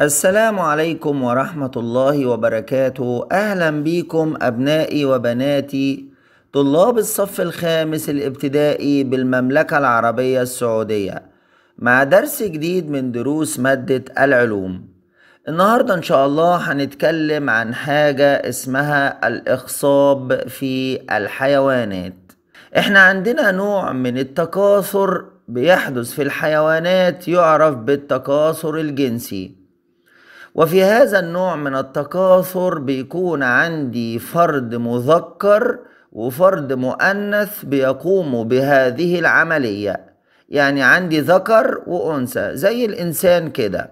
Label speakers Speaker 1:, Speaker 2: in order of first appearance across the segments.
Speaker 1: السلام عليكم ورحمة الله وبركاته أهلا بيكم أبنائي وبناتي طلاب الصف الخامس الابتدائي بالمملكة العربية السعودية مع درس جديد من دروس مادة العلوم النهاردة إن شاء الله هنتكلم عن حاجة اسمها الإخصاب في الحيوانات احنا عندنا نوع من التكاثر بيحدث في الحيوانات يعرف بالتكاثر الجنسي وفي هذا النوع من التكاثر بيكون عندي فرد مذكر وفرد مؤنث بيقوموا بهذه العملية يعني عندي ذكر وأنثى زي الإنسان كده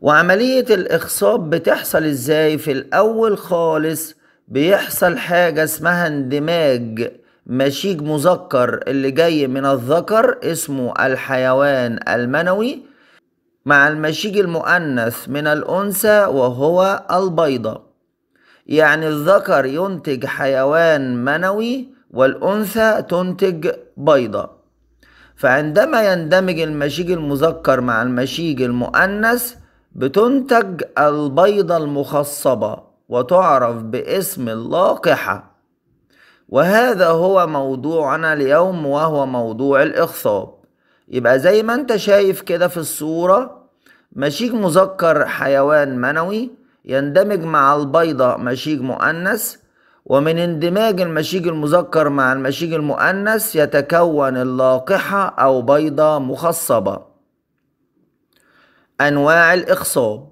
Speaker 1: وعملية الإخصاب بتحصل إزاي في الأول خالص بيحصل حاجة اسمها اندماج مشيج مذكر اللي جاي من الذكر اسمه الحيوان المنوي مع المشيج المؤنث من الأنثى وهو البيضة يعني الذكر ينتج حيوان منوي والأنثى تنتج بيضة فعندما يندمج المشيج المذكر مع المشيج المؤنث بتنتج البيضة المخصبة وتعرف باسم اللاقحة وهذا هو موضوعنا اليوم وهو موضوع الإخصاب يبقى زي ما انت شايف كده في الصورة مشيج مذكر حيوان منوي يندمج مع البيضة مشيج مؤنث ومن اندماج المشيج المذكر مع المشيج المؤنث يتكون اللاقحة أو بيضة مخصبة أنواع الإخصاب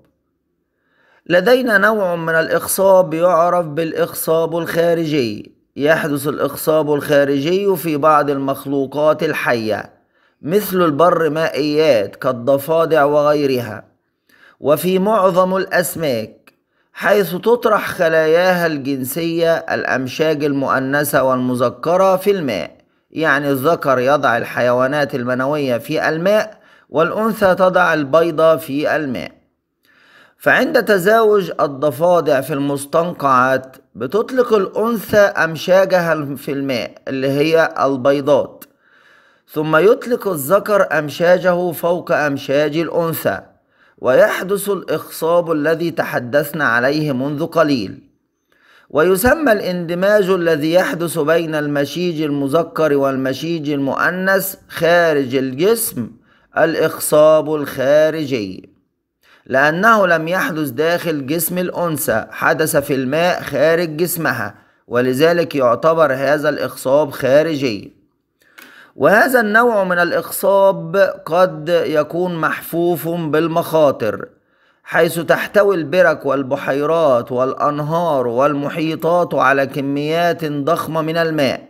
Speaker 1: لدينا نوع من الإخصاب يعرف بالإخصاب الخارجي يحدث الإخصاب الخارجي في بعض المخلوقات الحية مثل البر مائيات كالضفادع وغيرها وفي معظم الأسماك حيث تطرح خلاياها الجنسية الأمشاج المؤنثة والمذكرة في الماء يعني الذكر يضع الحيوانات المنوية في الماء والأنثى تضع البيضة في الماء فعند تزاوج الضفادع في المستنقعات بتطلق الأنثى أمشاجها في الماء اللي هي البيضات ثم يطلق الذكر أمشاجه فوق أمشاج الأنثى ويحدث الإخصاب الذي تحدثنا عليه منذ قليل ويسمى الاندماج الذي يحدث بين المشيج المذكر والمشيج المؤنث خارج الجسم الإخصاب الخارجي لأنه لم يحدث داخل جسم الأنثى حدث في الماء خارج جسمها ولذلك يعتبر هذا الإخصاب خارجي وهذا النوع من الإخصاب قد يكون محفوف بالمخاطر حيث تحتوي البرك والبحيرات والأنهار والمحيطات على كميات ضخمة من الماء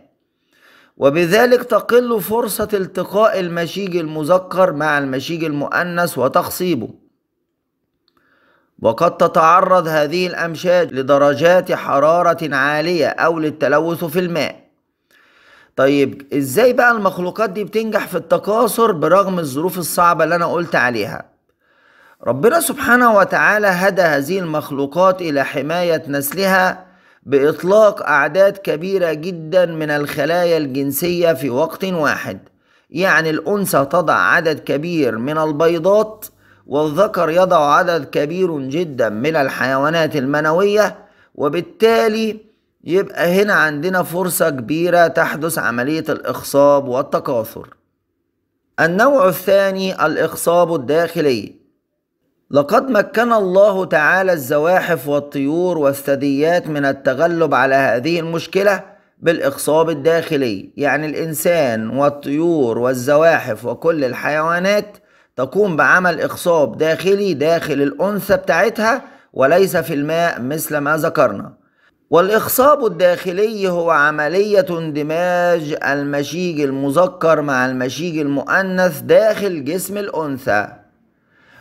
Speaker 1: وبذلك تقل فرصة التقاء المشيج المذكر مع المشيج المؤنث وتخصيبه وقد تتعرض هذه الأمشاج لدرجات حرارة عالية أو للتلوث في الماء طيب ازاي بقى المخلوقات دي بتنجح في التكاثر برغم الظروف الصعبة اللي انا قلت عليها ربنا سبحانه وتعالى هدى هذه المخلوقات الى حماية نسلها باطلاق اعداد كبيرة جدا من الخلايا الجنسية في وقت واحد يعني الانثى تضع عدد كبير من البيضات والذكر يضع عدد كبير جدا من الحيوانات المنوية وبالتالي يبقى هنا عندنا فرصة كبيرة تحدث عملية الإخصاب والتكاثر النوع الثاني الإخصاب الداخلي لقد مكن الله تعالى الزواحف والطيور والثدييات من التغلب على هذه المشكلة بالإخصاب الداخلي يعني الإنسان والطيور والزواحف وكل الحيوانات تقوم بعمل إخصاب داخلي داخل الأنثى بتاعتها وليس في الماء مثل ما ذكرنا والإخصاب الداخلي هو عملية اندماج المشيج المذكر مع المشيج المؤنث داخل جسم الأنثى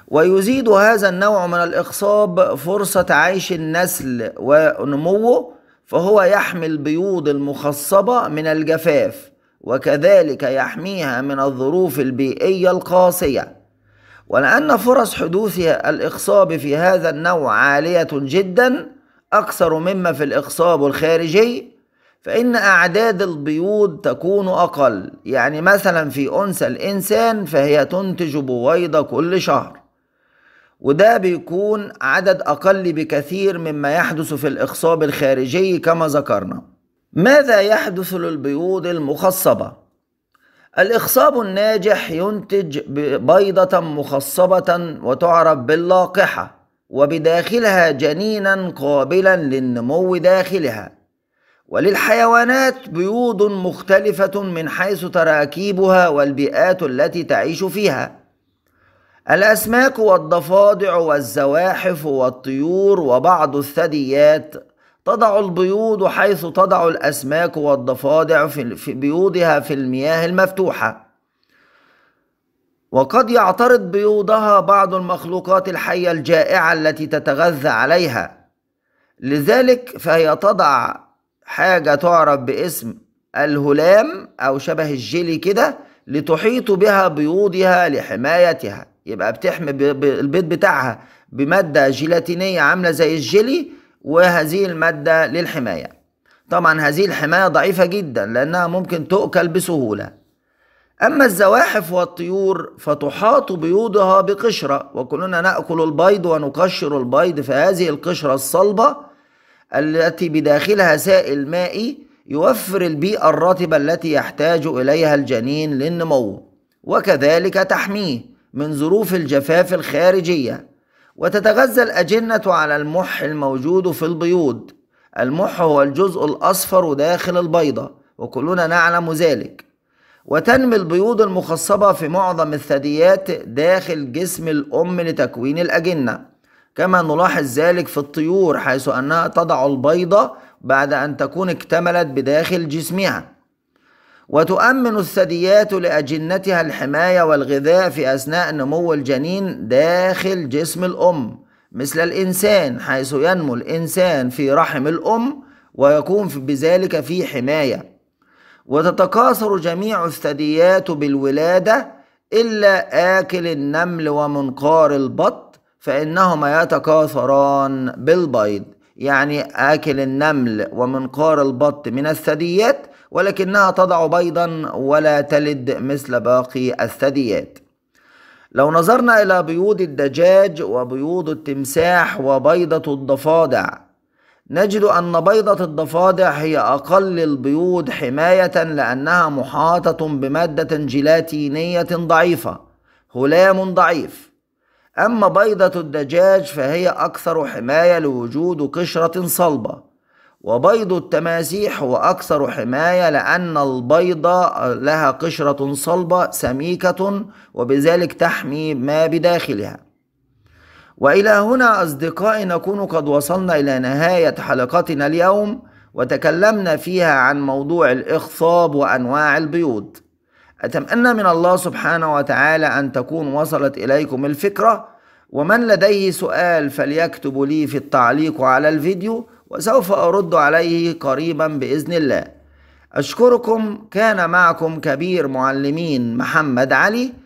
Speaker 1: ويزيد هذا النوع من الإخصاب فرصة عيش النسل ونموه فهو يحمي البيوض المخصبة من الجفاف وكذلك يحميها من الظروف البيئية القاسية ولأن فرص حدوث الإخصاب في هذا النوع عالية جداً أكثر مما في الإقصاب الخارجي فإن أعداد البيوض تكون أقل يعني مثلا في أنثى الإنسان فهي تنتج بويضة كل شهر وده بيكون عدد أقل بكثير مما يحدث في الإخصاب الخارجي كما ذكرنا ماذا يحدث للبيوض المخصبة؟ الإخصاب الناجح ينتج بيضة مخصبة وتعرف باللاقحة وبداخلها جنينا قابلا للنمو داخلها وللحيوانات بيوض مختلفة من حيث تراكيبها والبيئات التي تعيش فيها الأسماك والضفادع والزواحف والطيور وبعض الثدييات تضع البيوض حيث تضع الأسماك والضفادع في بيوضها في المياه المفتوحة وقد يعترض بيوضها بعض المخلوقات الحية الجائعة التي تتغذى عليها لذلك فهي تضع حاجة تعرف باسم الهلام أو شبه الجيلي كده لتحيط بها بيوضها لحمايتها يبقى بتحمي البيض بتاعها بمادة جيلاتينية عاملة زي الجيلي وهذه المادة للحماية طبعا هذه الحماية ضعيفة جدا لأنها ممكن تؤكل بسهولة أما الزواحف والطيور فتحاط بيوضها بقشرة وكلنا نأكل البيض ونقشر البيض فهذه القشرة الصلبة التي بداخلها سائل مائي يوفر البيئة الرطبة التي يحتاج إليها الجنين للنمو وكذلك تحميه من ظروف الجفاف الخارجية وتتغذى الأجنة على المح الموجود في البيوض المح هو الجزء الأصفر داخل البيضة وكلنا نعلم ذلك وتنمي البيوض المخصبة في معظم الثدييات داخل جسم الأم لتكوين الأجنة كما نلاحظ ذلك في الطيور حيث أنها تضع البيضة بعد أن تكون اكتملت بداخل جسمها وتؤمن الثدييات لأجنتها الحماية والغذاء في أثناء نمو الجنين داخل جسم الأم مثل الإنسان حيث ينمو الإنسان في رحم الأم ويكون بذلك في حماية وتتكاثر جميع الثدييات بالولادة إلا آكل النمل ومنقار البط فإنهما يتكاثران بالبيض يعني آكل النمل ومنقار البط من الثدييات ولكنها تضع بيضا ولا تلد مثل باقي الثدييات لو نظرنا إلى بيوض الدجاج وبيوض التمساح وبيضة الضفادع نجد أن بيضة الضفادع هي أقل البيوض حماية لأنها محاطة بمادة جيلاتينية ضعيفة هلام ضعيف أما بيضة الدجاج فهي أكثر حماية لوجود قشرة صلبة وبيض التماسيح هو أكثر حماية لأن البيضة لها قشرة صلبة سميكة وبذلك تحمي ما بداخلها والى هنا اصدقائي نكون قد وصلنا الى نهايه حلقتنا اليوم وتكلمنا فيها عن موضوع الاخصاب وانواع البيوض اتمنى من الله سبحانه وتعالى ان تكون وصلت اليكم الفكره ومن لديه سؤال فليكتب لي في التعليق على الفيديو وسوف ارد عليه قريبا باذن الله اشكركم كان معكم كبير معلمين محمد علي